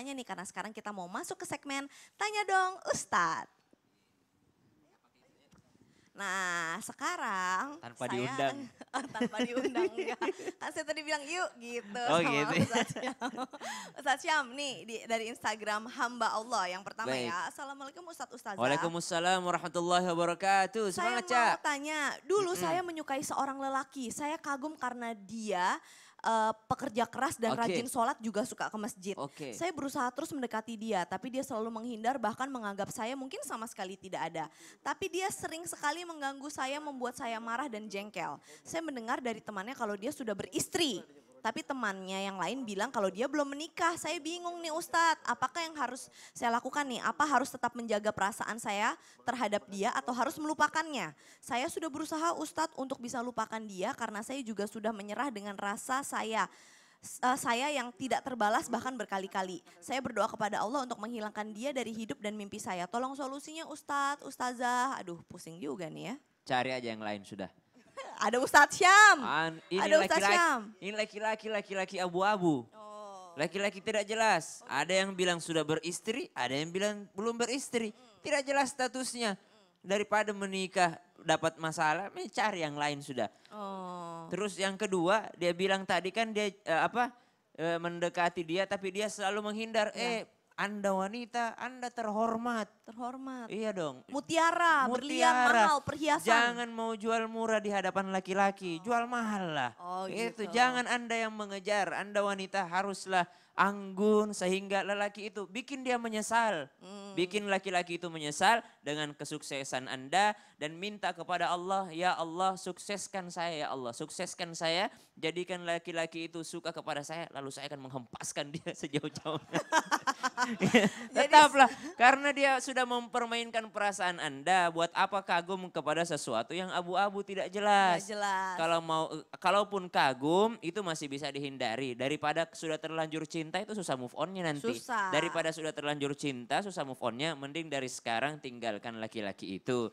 tanya nih karena sekarang kita mau masuk ke segmen tanya dong Ustadz. Nah sekarang tanpa saya, diundang, oh, tanpa diundang enggak. Kan saya tadi bilang yuk gitu oh, gitu. Ustadz Syam. Syam nih di, dari Instagram hamba Allah yang pertama ya. Baik. ya. Assalamualaikum Ustadz Ustazah. Waalaikumsalam warahmatullahi wabarakatuh. Semangat saya mau tanya, dulu mm -hmm. saya menyukai seorang lelaki. Saya kagum karena dia uh, pekerja keras dan okay. rajin sholat juga suka ke masjid. Okay. Saya berusaha terus mendekati dia, tapi dia selalu menghindar bahkan menganggap saya mungkin sama sekali tidak ada. Tapi dia sering sekali mengganggu saya, membuat saya marah dan jengkel. Saya mendengar dari temannya kalau dia sudah beristri. Tapi temannya yang lain bilang kalau dia belum menikah, saya bingung nih Ustadz, apakah yang harus saya lakukan nih? Apa harus tetap menjaga perasaan saya terhadap dia atau harus melupakannya? Saya sudah berusaha Ustadz untuk bisa lupakan dia karena saya juga sudah menyerah dengan rasa saya uh, saya yang tidak terbalas bahkan berkali-kali. Saya berdoa kepada Allah untuk menghilangkan dia dari hidup dan mimpi saya. Tolong solusinya Ustadz, Ustazah. Aduh pusing juga nih ya. Cari aja yang lain sudah. Ada Ustadz Syam. An, ini ada Ustadz laki, Syam. Ini laki-laki, laki-laki abu-abu. Oh. Laki-laki tidak jelas. Oh. Ada yang bilang sudah beristri, ada yang bilang belum beristri. Hmm. Tidak jelas statusnya. Hmm. Daripada menikah dapat masalah, mencari yang lain sudah. Oh. Terus yang kedua, dia bilang tadi kan dia uh, apa? Uh, mendekati dia tapi dia selalu menghindar. Ya. Eh, anda wanita, Anda terhormat. Terhormat. Iya dong. Mutiara, Mutiara. berlian mahal, perhiasan. Jangan mau jual murah di hadapan laki-laki, oh. jual mahal lah. Oh, itu gitu. jangan Anda yang mengejar. Anda wanita haruslah anggun sehingga lelaki itu bikin dia menyesal. Hmm. Bikin laki-laki itu menyesal dengan kesuksesan Anda dan minta kepada Allah, ya Allah sukseskan saya ya Allah, sukseskan saya, jadikan laki-laki itu suka kepada saya lalu saya akan menghempaskan dia sejauh-jauhnya. Tetaplah, karena dia sudah mempermainkan perasaan Anda, buat apa kagum kepada sesuatu yang abu-abu tidak jelas. Tidak jelas. Kalau mau kalaupun kagum itu masih bisa dihindari daripada sudah terlanjur cinta itu susah move onnya nanti. Susah. Daripada sudah terlanjur cinta susah move onnya mending dari sekarang tinggalkan laki-laki itu.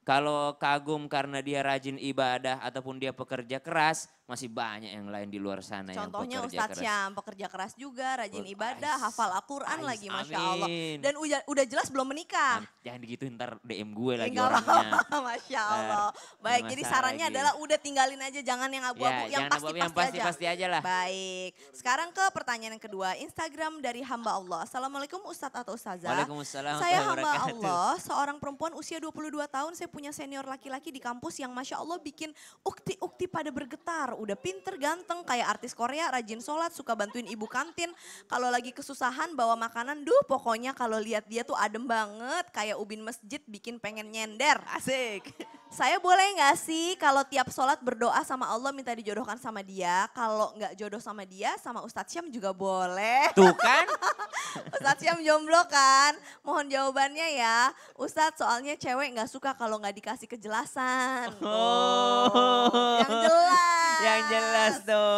Kalau kagum karena dia rajin ibadah ataupun dia pekerja keras, masih banyak yang lain di luar sana Contohnya yang Ustadz Syam, pekerja keras juga, rajin oh, ibadah, Ais. hafal Al-Quran lagi Masya Allah. Dan udah, udah jelas belum menikah. Nah, jangan gitu ntar DM gue lagi Enggak orangnya. Masya Allah. Baik, jadi sarannya lagi. adalah udah tinggalin aja, jangan yang ya, abu-abu, ya, yang pasti-pasti pasti, pasti aja. aja lah. Baik, sekarang ke pertanyaan yang kedua. Instagram dari hamba Allah. Assalamualaikum Ustadz atau Ustazah. Waalaikumsalam. Saya hamba Allah, seorang perempuan usia 22 tahun, saya punya senior laki-laki di kampus yang Masya Allah bikin ukti-ukti pada bergetar udah pinter, ganteng, kayak artis Korea, rajin sholat, suka bantuin ibu kantin. Kalau lagi kesusahan bawa makanan, duh pokoknya kalau lihat dia tuh adem banget, kayak ubin masjid bikin pengen nyender. Asik. Saya boleh nggak sih kalau tiap sholat berdoa sama Allah minta dijodohkan sama dia, kalau nggak jodoh sama dia sama Ustadz Syam juga boleh. Tuh kan? Ustadz Syam jomblo kan? Mohon jawabannya ya. Ustadz soalnya cewek nggak suka kalau nggak dikasih kejelasan. Oh. Yes, though.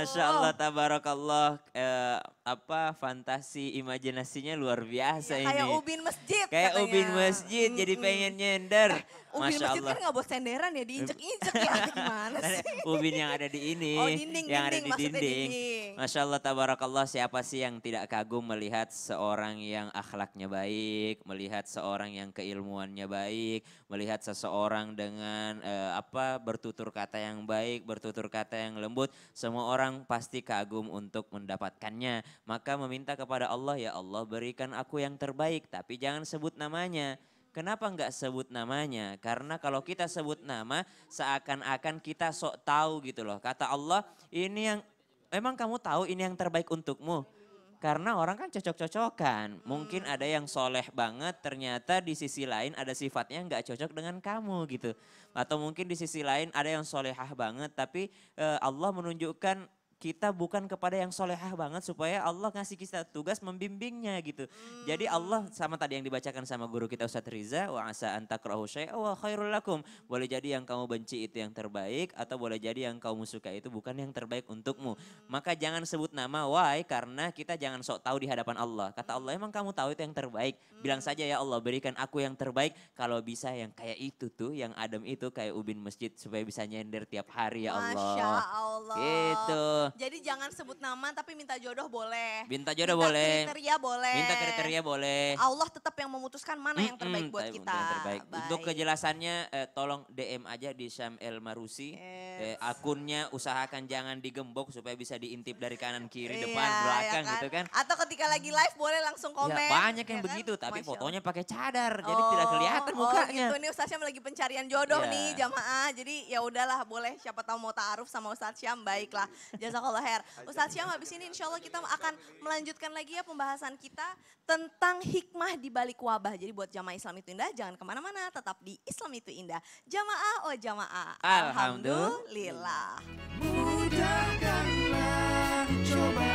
Masya Allah, tabarakallah. Eh, apa fantasi imajinasinya luar biasa ya, kayak ini. Kayak ubin masjid Kayak katanya. ubin masjid mm jadi pengen nyender. ubin Masya masjid Allah. kan gak buat senderan ya diinjek-injek ya gimana sih. Ubin yang ada di ini. Oh dinding, yang dinding, ada di dinding. dinding. Masya Allah tabarakallah siapa sih yang tidak kagum melihat seorang yang akhlaknya baik. Melihat seorang yang keilmuannya baik. Melihat seseorang dengan eh, apa bertutur kata yang baik, bertutur kata yang lembut. Semua orang orang pasti kagum untuk mendapatkannya. Maka meminta kepada Allah, ya Allah berikan aku yang terbaik, tapi jangan sebut namanya. Kenapa nggak sebut namanya? Karena kalau kita sebut nama, seakan-akan kita sok tahu gitu loh. Kata Allah, ini yang, emang kamu tahu ini yang terbaik untukmu? Karena orang kan cocok-cocokan. Mungkin ada yang soleh banget, ternyata di sisi lain ada sifatnya nggak cocok dengan kamu gitu. Atau mungkin di sisi lain ada yang solehah banget, tapi eh, Allah menunjukkan kita bukan kepada yang solehah banget supaya Allah ngasih kita tugas membimbingnya gitu. Hmm. Jadi Allah sama tadi yang dibacakan sama guru kita Ustaz Riza, wa asa anta wa khairul Boleh jadi yang kamu benci itu yang terbaik atau boleh jadi yang kamu suka itu bukan yang terbaik untukmu. Maka jangan sebut nama why karena kita jangan sok tahu di hadapan Allah. Kata Allah emang kamu tahu itu yang terbaik. Bilang saja ya Allah berikan aku yang terbaik kalau bisa yang kayak itu tuh yang Adam itu kayak ubin masjid supaya bisa nyender tiap hari ya Allah. Masya Allah. Gitu. Jadi jangan sebut nama tapi minta jodoh boleh. Minta jodoh minta boleh. Kriteria boleh. Minta kriteria boleh. Allah tetap yang memutuskan mana yang terbaik hmm, buat kita. terbaik. Baik. Untuk kejelasannya eh, tolong DM aja di Syam El Marusi. Yes. Eh, akunnya usahakan jangan digembok supaya bisa diintip dari kanan kiri iya, depan iya, belakang ya kan? gitu kan. Atau ketika lagi live boleh langsung iya, komen. Ya, banyak yang ya kan? begitu tapi Masya. fotonya pakai cadar oh, jadi tidak oh, kelihatan oh, mukanya. Oh gitu nih Ustaz lagi pencarian jodoh yeah. nih jamaah. Jadi ya udahlah boleh siapa tahu mau taaruf sama Ustaz Syam baiklah. Jasa Jazakallah khair. Ustaz Syam habis ini insya Allah kita akan melanjutkan lagi ya pembahasan kita tentang hikmah di balik wabah. Jadi buat jamaah Islam itu indah jangan kemana-mana tetap di Islam itu indah. Jamaah oh jamaah. Alhamdulillah. Mudahkanlah coba